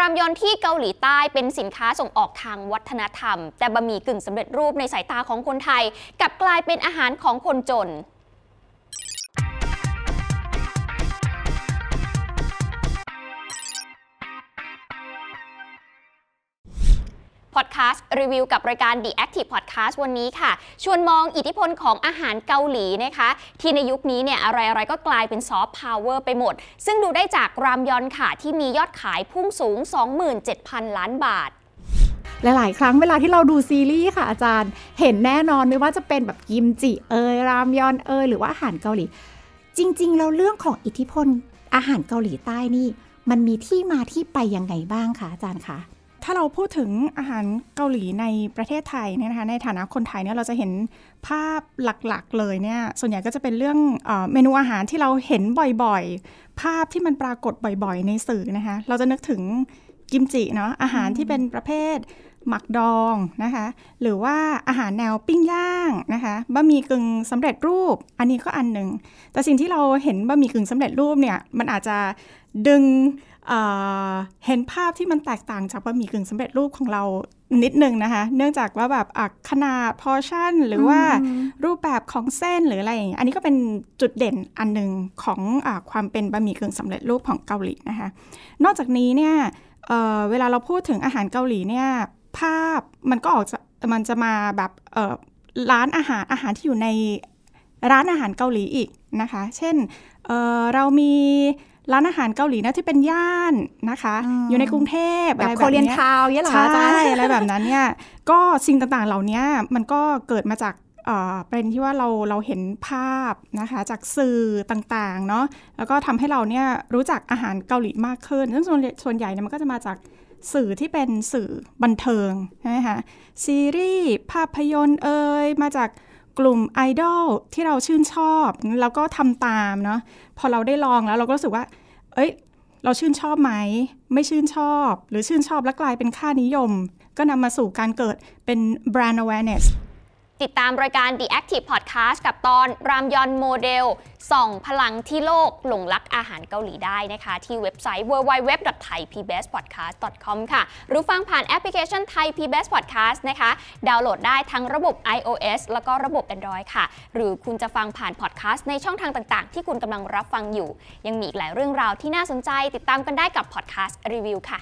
รามยตนที่เกาหลีใต้เป็นสินค้าส่งออกทางวัฒนธรรม แต่บะหมี่กึ่งสำเร็จรูปในสายตาของคนไทย กลับกลายเป็นอาหารของคนจนอดแคสต์รีวิวกับรายการ The Active Podcast วันนี้ค่ะ ชวนมองอิทธิพลของอาหารเกาหลีนะคะ ที่ในยุคนี้เนี่ยอะไรอะไรก็กลายเป็นซอฟต์พาวเวอร์ไปหมด ซึ่งดูได้จากรามยอนค่ะ ที่มียอดขายพุ่งสูง 27,000 ล้านบาท หลายๆ ครั้งเวลาที่เราดูซีรีส์ค่ะอาจารย์ เห็นแน่นอนไม่ว่าจะเป็นแบบกิมจิเอยรามยอนเอยหรือว่าอาหารเกาหลี จริงๆ เราเรื่องของอิทธิพลอาหารเกาหลีใต้นี่ มันมีที่มาที่ไปยังไงบ้างคะอาจารย์คะถ้าเราพูดถึงอาหารเกาหลีในประเทศไทยเนี่ยนะคะในฐานะคนไทยเนี่ยเราจะเห็นภาพหลักๆเลยเนี่ยส่วนใหญ่ก็จะเป็นเรื่องเอเมนูอาหารที่เราเห็นบ่อยๆ ภาพที่มันปรากฏบ่อยๆ ในสื่อนะคะเราจะนึกถึงกิมจิเนาะอาหารที่เป็นประเภทหมักดองนะคะหรือว่าอาหารแนวปิ้งย่างนะคะบะหมี่กึ่งสำเร็จรูปอันนี้ก็อันหนึ่งแต่สิ่งที่เราเห็นบะหมี่กึ่งสำเร็จรูปเนี่ยมันอาจจะดึงเเห็นภาพที่มันแตกต่างจากบะหมี่กึ่งสำเร็จรูปของเรานิดนึงนะคะ เนื่องจากว่าแบบขนาดพอชั่นหรือว่ารูปแบบของเส้นหรืออะไรอย่างเงี้ยอันนี้ก็เป็นจุดเด่นอันหนึ่งของอความเป็นบะหมี่กึ่งสำเร็จรูปของเกาหลีนะคะ นอกจากนี้เนี่ยเเวลาเราพูดถึงอาหารเกาหลีเนี่ยภาพมันก็ออกมันจะมาแบบร้านอาหารอาหารที่อยู่ในร้านอาหารเกาหลีอีกนะคะ เช่นเเรามีร้านอาหารเกาหลีนะที่เป็นย่านนะคะออยู่ในกรุงเทพแบบโคเรียนทาวน์เอะใช่อะไรแบบนั้นเนี่ยก็สิ่งต่าง ๆ เหล่านี้มันก็เกิดมาจากเป็นที่ว่าเราเราเห็นภาพ นะคะ จากสื่อต่างๆเนาะแล้วก็ทำให้เราเนี่ยรู้จักอาหารเกาหลีมากขึ้นซึ่งส่วนส่วนใหญ่เนี่ยมันก็จะมาจากสื่อที่เป็นสื่อบันเทิงใช่ไหมคะซีรีส์ภาพยนตร์เอ่ยมาจากกลุ่มไอดอลที่เราชื่นชอบ แล้วก็ทำตามเนาะพอเราได้ลองแล้ว เราก็รู้สึกว่า เอ้ยเราชื่นชอบไหม ไม่ชื่นชอบหรือชื่นชอบแล้วกลายเป็นค่านิยม ก็นำมาสู่การเกิดเป็น brand awareness ติดตามรายการ The Active Podcast กับตอนรามยอนโมเดลส่องพลังที่โลก หลงรักอาหารเกาหลีได้นะคะ ที่เว็บไซต์ www.thaipbspodcast.com ค่ะ หรือฟังผ่านแอปพลิเคชัน Thai PBS Podcast นะคะ ดาวน์โหลดได้ทั้งระบบ iOS แล้วก็ระบบ Android ค่ะ หรือคุณจะฟังผ่านพอดแคสต์ในช่องทางต่างๆ ที่คุณกำลังรับฟังอยู่ ยังมีอีกหลายเรื่องราวที่น่าสนใจ ติดตามกันได้กับพอดแคสต์รีวิวค่ะ